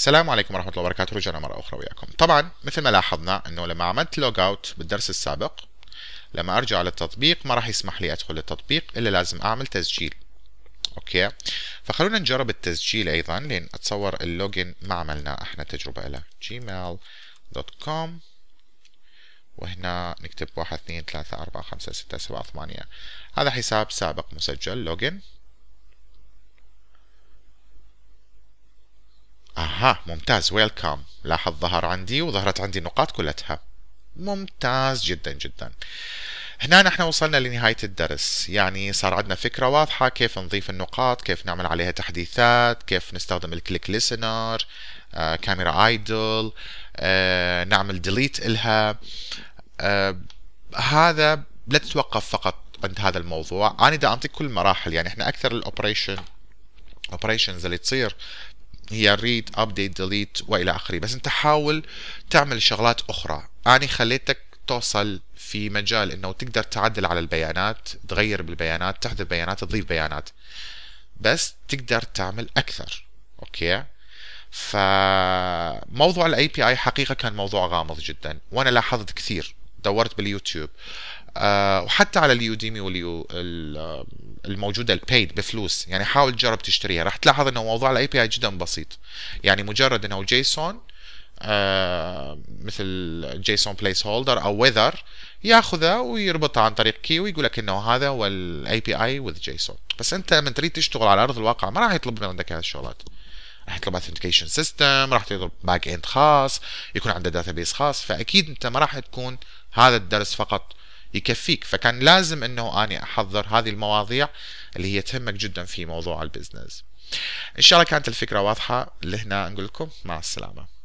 السلام عليكم ورحمه الله وبركاته رجعنا مره اخرى وياكم طبعا مثل ما لاحظنا انه لما عملت لوج اوت بالدرس السابق لما ارجع للتطبيق ما راح يسمح لي ادخل للتطبيق الا لازم اعمل تسجيل اوكي فخلونا نجرب التسجيل ايضا لان اتصور اللوجن ما عملنا احنا تجربه إلى جيميل دوت كوم وهنا نكتب واحد اثنين ثلاثة أربعة خمسة ستة سبعة ثمانية هذا حساب سابق مسجل لوجن اها ممتاز ويلكم لاحظ ظهر عندي وظهرت عندي النقاط كلها ممتاز جدا جدا هنا نحن وصلنا لنهاية الدرس يعني صار عندنا فكرة واضحة كيف نضيف النقاط كيف نعمل عليها تحديثات كيف نستخدم الكليك ليسنر آه، كاميرا ايدل آه، نعمل ديليت إلها آه، هذا لا تتوقف فقط عند هذا الموضوع أنا دا أعطيك كل المراحل يعني إحنا أكثر الأوبريشن اوبريشنز اللي تصير هي read update delete والى اخره بس انت حاول تعمل شغلات اخرى انا خليتك توصل في مجال انه تقدر تعدل على البيانات تغير بالبيانات تحذف بيانات تضيف بيانات بس تقدر تعمل اكثر اوكي فموضوع الاي بي اي حقيقه كان موضوع غامض جدا وانا لاحظت كثير دورت باليوتيوب أه وحتى على اليوديمي واليو الموجوده البيد بفلوس يعني حاول تجرب تشتريها راح تلاحظ انه موضوع الاي بي اي جدا بسيط يعني مجرد انه جيسون آه مثل جيسون بليس هولدر او ويذر ياخذه ويربطه عن طريق كي ويقول لك انه هذا هو الاي بي اي وذ جيسون بس انت من تريد تشتغل على ارض الواقع ما راح يطلب من عندك هذه الشغلات راح يطلب اثنتيكيشن سيستم راح يطلب باك اند خاص يكون عنده داتابيس خاص فاكيد انت ما راح تكون هذا الدرس فقط يكفيك فكان لازم انه اني احضر هذه المواضيع اللي هي تهمك جدا في موضوع البزنس ان شاء الله كانت الفكره واضحه لهنا نقول لكم مع السلامه